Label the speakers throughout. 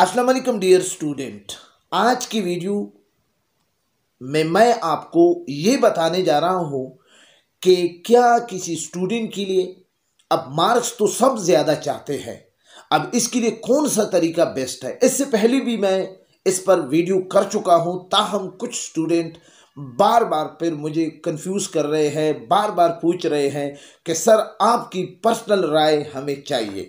Speaker 1: अस्सलाम वालेकुम dear student आज की वीडियो में मैं आपको ये बताने जा रहा हूँ कि क्या किसी स्टूडेंट के लिए अब मार्क्स तो सब ज़्यादा चाहते हैं अब इसके लिए कौन सा तरीका बेस्ट है इससे पहले भी मैं इस पर वीडियो कर चुका हूँ ताहम कुछ स्टूडेंट बार बार फिर मुझे कंफ्यूज कर रहे हैं बार बार पूछ रहे हैं कि सर आपकी पर्सनल राय हमें चाहिए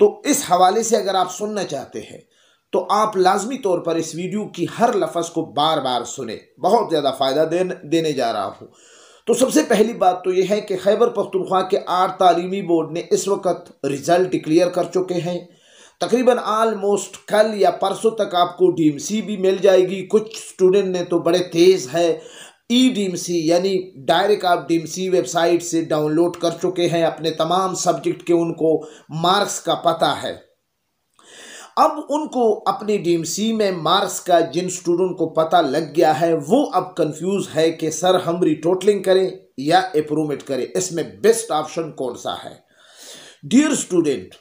Speaker 1: तो इस हवाले से अगर आप सुनना चाहते हैं तो आप लाजमी तौर पर इस वीडियो की हर लफज को बार बार सुने बहुत ज़्यादा फ़ायदा देन, देने जा रहा हूँ तो सबसे पहली बात तो यह है कि खैबर पख्तनख्वा के आठ तालीमी बोर्ड ने इस वक्त रिज़ल्ट डिक्लेयर कर चुके हैं तकरीबन आलमोस्ट कल या परसों तक आपको डीएमसी भी मिल जाएगी कुछ स्टूडेंट ने तो बड़े तेज़ है ई डीएमसी यानी डायरेक्ट आप डीएमसी वेबसाइट से डाउनलोड कर चुके हैं अपने तमाम सब्जेक्ट के उनको मार्क्स का पता है अब उनको अपनी डीएमसी में मार्क्स का जिन स्टूडेंट को पता लग गया है वो अब कंफ्यूज है कि सर हम रिटोटलिंग करें या अप्रूवमेंट करें इसमें बेस्ट ऑप्शन कौन सा है डियर स्टूडेंट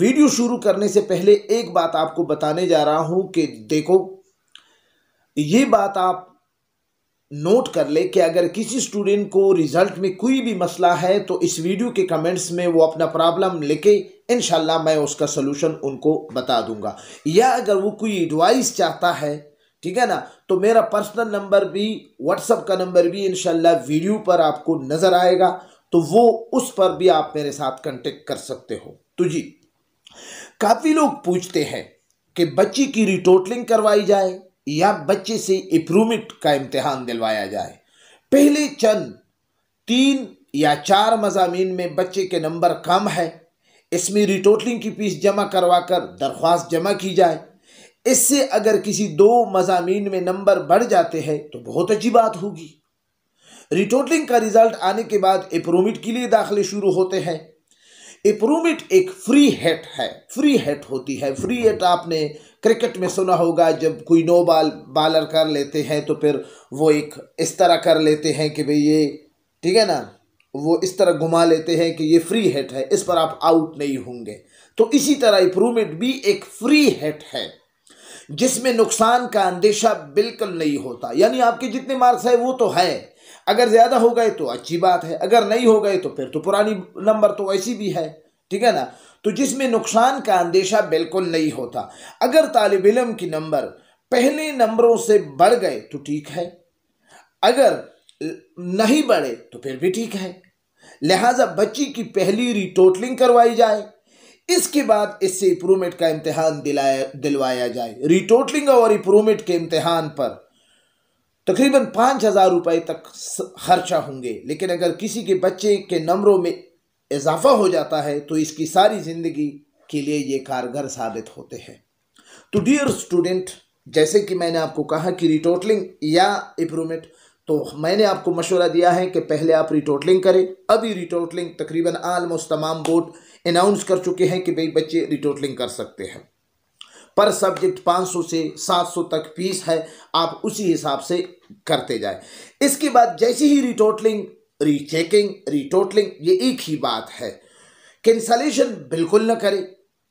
Speaker 1: वीडियो शुरू करने से पहले एक बात आपको बताने जा रहा हूं कि देखो ये बात आप नोट कर ले कि अगर किसी स्टूडेंट को रिजल्ट में कोई भी मसला है तो इस वीडियो के कमेंट्स में वो अपना प्रॉब्लम लेके इन मैं उसका सोल्यूशन उनको बता दूंगा या अगर वो कोई एडवाइस चाहता है ठीक है ना तो मेरा पर्सनल नंबर भी व्हाट्सअप का नंबर भी इन वीडियो पर आपको नज़र आएगा तो वो उस पर भी आप मेरे साथ कंटेक्ट कर सकते हो तो जी काफ़ी लोग पूछते हैं कि बच्चे की रिटोटलिंग करवाई जाए या बच्चे से इम्प्रूवमेंट का इम्तहान दिलवाया जाए पहले चंद तीन या चार मजामी में बच्चे के नंबर कम है इसमें रिटोटलिंग की फीस जमा करवा कर दरख्वास्त जमा की जाए इससे अगर किसी दो मजामी में नंबर बढ़ जाते हैं तो बहुत अच्छी बात होगी रिटोटलिंग का रिजल्ट आने के बाद अप्रोमिट के लिए दाखिले शुरू होते हैं अप्रोमिट एक फ्री हेट है फ्री हेट होती है फ्री हेट आपने क्रिकेट में सुना होगा जब कोई नो बॉल बॉलर कर लेते हैं तो फिर वो एक इस तरह कर लेते हैं कि भाई ये ठीक है ना वो इस तरह घुमा लेते हैं कि ये फ्री हेट है इस पर आप आउट नहीं होंगे तो इसी तरह इम्प्रूवमेंट भी एक फ्री हेट है जिसमें नुकसान का अंदेशा बिल्कुल नहीं होता यानी आपके जितने मार्क्स है वो तो है अगर ज़्यादा हो गए तो अच्छी बात है अगर नहीं हो गए तो फिर तो पुरानी नंबर तो ऐसी भी है ठीक है ना तो जिसमें नुकसान का अंदेशा बिल्कुल नहीं होता अगर तालब इलम की नंबर पहले नंबरों से बढ़ गए तो ठीक है अगर नहीं बढ़े तो फिर भी ठीक है लिहाजा बच्ची की पहली रिटोटलिंग करवाई जाए इसके बाद इससे इम्प्रूवमेंट का इम्तहान दिलाया दिलवाया जाए रिटोटलिंग और इम्प्रूवमेंट के इम्तहान पर तकरीबन पाँच हज़ार रुपये तक खर्चा होंगे लेकिन अगर किसी के बच्चे के नंबरों में इजाफा हो जाता है तो इसकी सारी ज़िंदगी के लिए ये कारगर साबित होते हैं तो डियर स्टूडेंट जैसे कि मैंने आपको कहा कि रिटोटलिंग या इम्प्रूवमेंट तो मैंने आपको मशवरा दिया है कि पहले आप रिटोटलिंग करें अभी रिटोटलिंग तकरीबन आलमोस्ट तमाम बोर्ड अनाउंस कर चुके हैं कि भाई बच्चे रिटोटलिंग कर सकते हैं पर सब्जेक्ट 500 से 700 तक फीस है आप उसी हिसाब से करते जाए इसके बाद जैसे ही रिटोटलिंग रीचेकिंग रिटोटलिंग ये एक ही बात है कैंसलेशन बिल्कुल ना करें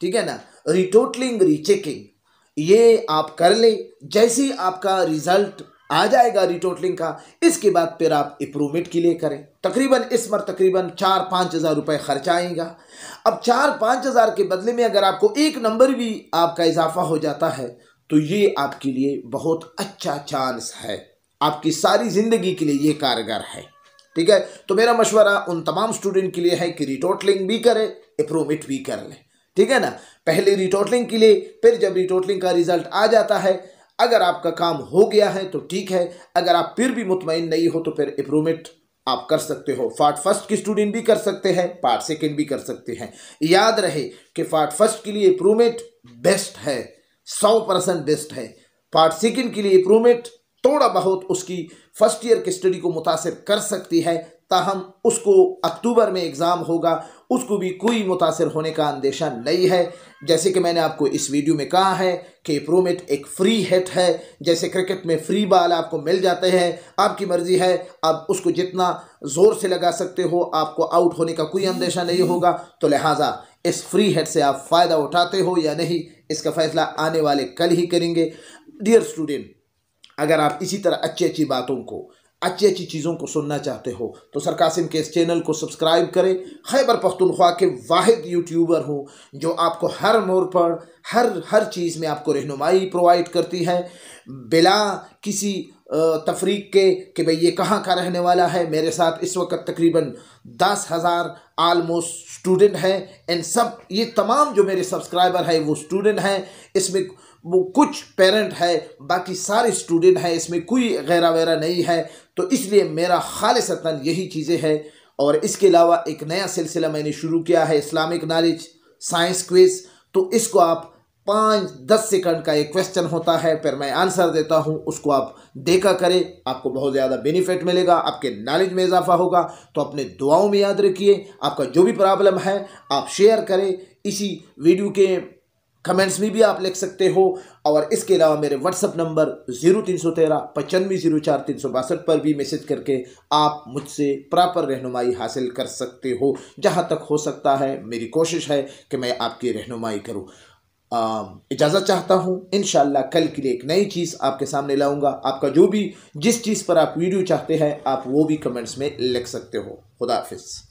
Speaker 1: ठीक है ना रिटोटलिंग रीचेकिंग ये आप कर लें जैसे आपका रिजल्ट आ जाएगा रिटोटलिंग का इसके बाद फिर आप इम्प्रूवमेंट के लिए करें तकरीबन इस पर तकरीबन चार पाँच हज़ार रुपये खर्च आएगा अब चार पाँच हज़ार के बदले में अगर आपको एक नंबर भी आपका इजाफा हो जाता है तो ये आपके लिए बहुत अच्छा चांस है आपकी सारी ज़िंदगी के लिए ये कारगर है ठीक है तो मेरा मशवरा उन तमाम स्टूडेंट के लिए है कि रिटोटलिंग भी करें इप्रोमिट भी कर लें ठीक है ना पहले रिटोटलिंग के लिए फिर जब रिटोटलिंग का रिजल्ट आ जाता है अगर आपका काम हो गया है तो ठीक है अगर आप फिर भी मुतमिन नहीं हो तो फिर इम्प्रूवमेंट आप कर सकते हो फाट फर्स्ट की स्टूडेंट भी कर सकते हैं पार्ट सेकेंड भी कर सकते हैं याद रहे कि फाट फर्स्ट के लिए इम्प्रूवमेंट बेस्ट है सौ परसेंट बेस्ट है पार्ट सेकेंड के लिए इम्प्रूवमेंट थोड़ा बहुत उसकी फर्स्ट ईयर की स्टडी को मुतासर कर सकती है ताहम उसको अक्टूबर में एग्ज़ाम होगा उसको भी कोई मुतासर होने का अंदेशा नहीं है जैसे कि मैंने आपको इस वीडियो में कहा है कि प्रोमेट एक फ्री हिट है जैसे क्रिकेट में फ्री बाल आपको मिल जाते हैं आपकी मर्ज़ी है आप उसको जितना ज़ोर से लगा सकते हो आपको आउट होने का कोई अंदेशा नहीं होगा तो लिहाजा इस फ्री हेड से आप फ़ायदा उठाते हो या नहीं इसका फ़ैसला आने वाले कल ही करेंगे डियर स्टूडेंट अगर आप इसी तरह अच्छी अच्छी बातों को अच्छी अच्छी चीज़ों को सुनना चाहते हो तो कासिम के इस चैनल को सब्सक्राइब करें खैबर पख्तनख्वा के वाहिद यूट्यूबर हूँ जो आपको हर मोर पर हर हर चीज़ में आपको रहनुमाई प्रोवाइड करती है बिला किसी तफरीक के कि भाई ये कहाँ का रहने वाला है मेरे साथ इस वक्त तकरीबन दस हज़ार आलमोस्ट स्टूडेंट हैं एंड सब ये तमाम जो मेरे सब्सक्राइबर हैं वो स्टूडेंट हैं इसमें वो कुछ पेरेंट है बाकी सारे स्टूडेंट हैं इसमें कोई गैरा वैरा नहीं है तो इसलिए मेरा सतन यही चीज़ें हैं और इसके अलावा एक नया सिलसिला मैंने शुरू किया है इस्लामिक नॉलेज साइंस क्विज तो इसको आप पाँच दस सेकंड का एक क्वेश्चन होता है फिर मैं आंसर देता हूँ उसको आप देखा करें आपको बहुत ज़्यादा बेनिफिट मिलेगा आपके नॉलेज में इजाफा होगा तो अपने दुआओं में याद रखिए आपका जो भी प्रॉब्लम है आप शेयर करें इसी वीडियो के कमेंट्स में भी आप लिख सकते हो और इसके अलावा मेरे व्हाट्सअप नंबर ज़ीरो तीन सौ तेरह पचानवे ज़ीरो चार तीन सौ बासठ पर भी मैसेज करके आप मुझसे प्रॉपर रहनुमाई हासिल कर सकते हो जहाँ तक हो सकता है मेरी कोशिश है कि मैं आपकी रहनुमाई करूँ इजाज़त चाहता हूँ इन कल के लिए एक नई चीज़ आपके सामने लाऊँगा आपका जो भी जिस चीज़ पर आप वीडियो चाहते हैं आप वो भी कमेंट्स में लिख सकते हो खुदाफिज